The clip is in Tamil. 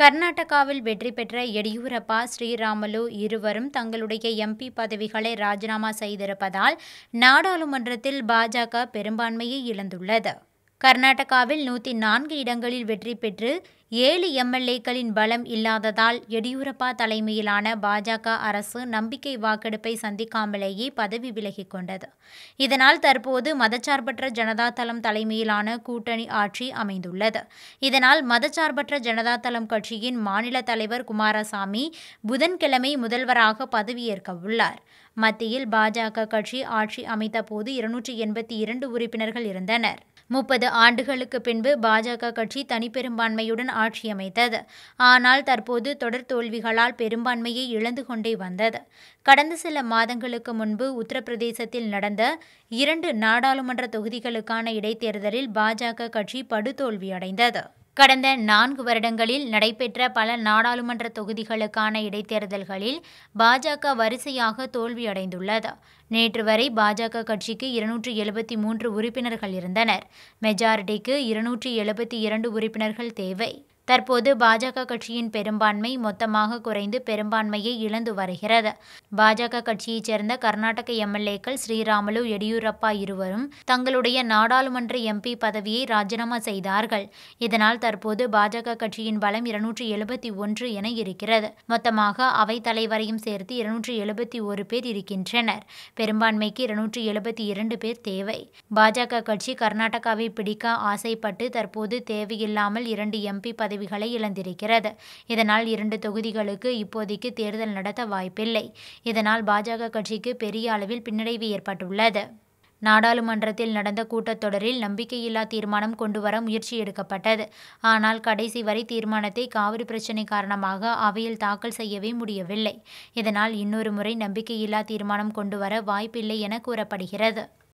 கர்நாடகாவில் வெற்றி பெற்ற எடியூரப்பா ஸ்ரீராமலு இருவரும் தங்களுடைய எம்பி பதவிகளை ராஜினாமா செய்திருப்பதால் நாடாளுமன்றத்தில் பாஜக பெரும்பான்மையை இழந்துள்ளது கர்நாடகாவில் நூற்றி நான்கு இடங்களில் வெற்றி பெற்று ஏழு எம்எல்ஏக்களின் பலம் இல்லாததால் எடியூரப்பா தலைமையிலான பாஜக அரசு நம்பிக்கை வாக்கெடுப்பை சந்திக்காமலேயே பதவி விலகிக் கொண்டது இதனால் தற்போது மதச்சார்பற்ற ஜனதா தளம் தலைமையிலான கூட்டணி ஆட்சி அமைந்துள்ளது இதனால் மதச்சார்பற்ற ஜனதா தளம் கட்சியின் மாநில தலைவர் குமாரசாமி புதன்கிழமை முதல்வராக பதவியேற்க உள்ளார் மத்தியில் பாஜக கட்சி ஆட்சி அமைத்த போது இருநூற்றி எண்பத்தி இரண்டு உறுப்பினர்கள் இருந்தனர் முப்பது ஆண்டுகளுக்கு பின்பு பாஜக கட்சி தனிப்பெரும்பான்மையுடன் ஆட்சியமைத்தது ஆனால் தற்போது தொடர் தோல்விகளால் பெரும்பான்மையை இழந்து கொண்டே வந்தது கடந்த சில மாதங்களுக்கு முன்பு உத்தரப்பிரதேசத்தில் நடந்த இரண்டு நாடாளுமன்ற தொகுதிகளுக்கான இடைத்தேர்தலில் பாஜக கட்சி படுதோல்வியடைந்தது கடந்த நான்கு வருடங்களில் நடைபெற்ற பல நாடாளுமன்ற தொகுதிகளுக்கான இடைத்தேர்தல்களில் பாஜக வரிசையாக தோல்வியடைந்துள்ளது நேற்று வரை பாஜக கட்சிக்கு இருநூற்றி எழுபத்தி மூன்று உறுப்பினர்கள் இருந்தனர் மெஜாரிட்டிக்கு இருநூற்றி எழுபத்தி இரண்டு உறுப்பினர்கள் தேவை தற்போது பாஜக கட்சியின் பெரும்பான்மை மொத்தமாக குறைந்து பெரும்பான்மையை இழந்து வருகிறது பாஜக கட்சியைச் சேர்ந்த கர்நாடக எம்எல்ஏக்கள் ஸ்ரீராமலு எடியூரப்பா இருவரும் தங்களுடைய நாடாளுமன்ற எம்பி பதவியை ராஜினாமா செய்தார்கள் இதனால் தற்போது பாஜக கட்சியின் பலம் இருநூற்றி எழுபத்தி ஒன்று என இருக்கிறது மொத்தமாக அவை தலைவரையும் சேர்த்து இருநூற்றி எழுபத்தி ஒரு பேர் இருக்கின்றனர் பெரும்பான்மைக்கு இருநூற்றி எழுபத்தி இரண்டு பேர் தேவை பாஜக கட்சி கர்நாடகாவை பிடிக்க ஆசைப்பட்டு தற்போது தேவையில்லாமல் இரண்டு எம்பி பதவி பதவிகளை இழந்திருக்கிறது இதனால் இரண்டு தொகுதிகளுக்கு இப்போதைக்கு தேர்தல் நடத்த வாய்ப்பில்லை இதனால் பாஜக கட்சிக்கு பெரிய அளவில் பின்னடைவு ஏற்பட்டுள்ளது நாடாளுமன்றத்தில் நடந்த கூட்டத்தொடரில் நம்பிக்கையில்லா தீர்மானம் கொண்டுவர முயற்சி எடுக்கப்பட்டது ஆனால் கடைசி வரை தீர்மானத்தை காவிரி பிரச்சினை காரணமாக அவையில் தாக்கல் செய்யவே முடியவில்லை இதனால் இன்னொரு முறை நம்பிக்கையில்லா தீர்மானம் கொண்டுவர வாய்ப்பில்லை என கூறப்படுகிறது